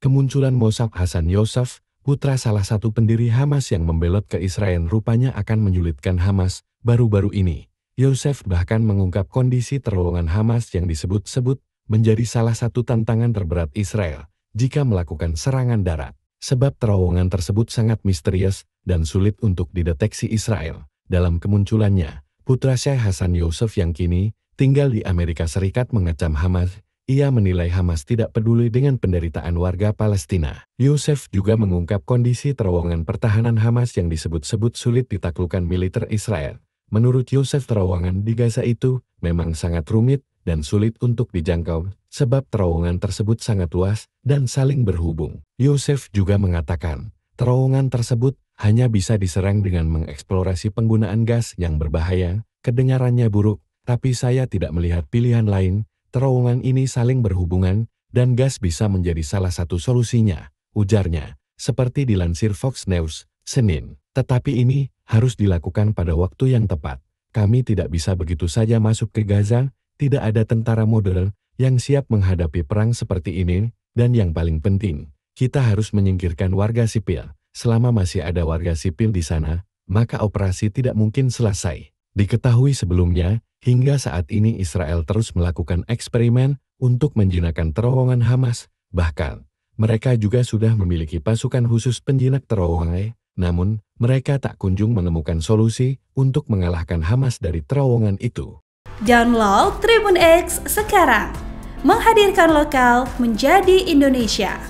Kemunculan Mosab Hasan Yosef, putra salah satu pendiri Hamas yang membelot ke Israel rupanya akan menyulitkan Hamas, baru-baru ini. Yosef bahkan mengungkap kondisi terowongan Hamas yang disebut-sebut menjadi salah satu tantangan terberat Israel jika melakukan serangan darat. Sebab terowongan tersebut sangat misterius dan sulit untuk dideteksi Israel. Dalam kemunculannya, putra Syekh Hasan Yosef yang kini tinggal di Amerika Serikat mengecam Hamas ia menilai Hamas tidak peduli dengan penderitaan warga Palestina. Yosef juga mengungkap kondisi terowongan pertahanan Hamas yang disebut-sebut sulit ditaklukkan militer Israel. Menurut Yosef terowongan di Gaza itu memang sangat rumit dan sulit untuk dijangkau sebab terowongan tersebut sangat luas dan saling berhubung. Yosef juga mengatakan, terowongan tersebut hanya bisa diserang dengan mengeksplorasi penggunaan gas yang berbahaya, kedengarannya buruk, tapi saya tidak melihat pilihan lain terowongan ini saling berhubungan dan gas bisa menjadi salah satu solusinya, ujarnya, seperti dilansir Fox News, Senin. Tetapi ini harus dilakukan pada waktu yang tepat. Kami tidak bisa begitu saja masuk ke Gaza, tidak ada tentara modern yang siap menghadapi perang seperti ini, dan yang paling penting, kita harus menyingkirkan warga sipil. Selama masih ada warga sipil di sana, maka operasi tidak mungkin selesai. Diketahui sebelumnya, Hingga saat ini Israel terus melakukan eksperimen untuk menjinakkan terowongan Hamas, bahkan mereka juga sudah memiliki pasukan khusus penjinak terowongan, namun mereka tak kunjung menemukan solusi untuk mengalahkan Hamas dari terowongan itu. Download Tribun X sekarang, menghadirkan lokal menjadi Indonesia.